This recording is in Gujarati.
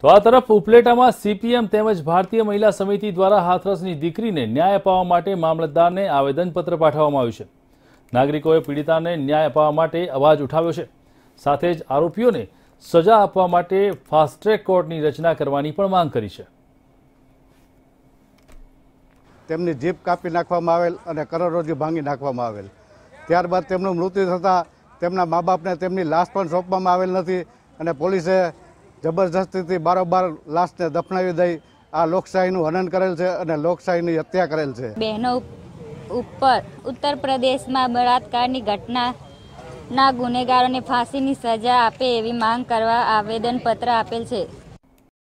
તો આ તરફ ઉપલેટામાં સીપીએમ તેમજ ભારતીય મહિલા સમિતિ દ્વારા હાથરસની દીકરીને ન્યાય અપાવવા માટે મામલતદારને આવેદનપત્ર પાઠવવામાં આવ્યું છે નાગરિકોએ પીડિતાને ન્યાય અપાવવા માટે અવાજ ઉઠાવ્યો છે સાથે જ આરોપીઓને સજા આપવા માટે ફાસ્ટ ટ્રેક કોર્ટની રચના કરવાની પણ માંગ કરી છે તેમની જીભ કાપી નાખવામાં આવેલ અને કરોડરજ્જુ ભાંગી નાખવામાં આવેલ ત્યારબાદ તેમનું મૃત્યુ થતાં તેમના મા બાપને તેમની લાશ પણ સોંપવામાં આવેલ નથી અને પોલીસે જબરજસ્તીથી બારોબાર લાશને દફનાવી દઈ આ લોકશાહીનું હનન કરેલ છે અને લોકશાહીની હત્યા કરેલ છે બહેનો ઉપર ઉત્તર પ્રદેશમાં બળાત્કારની ઘટના ના ગુનેગારોને ફાંસીની સજા આપે એવી માંગ કરવા આવેદનપત્ર આપેલ છે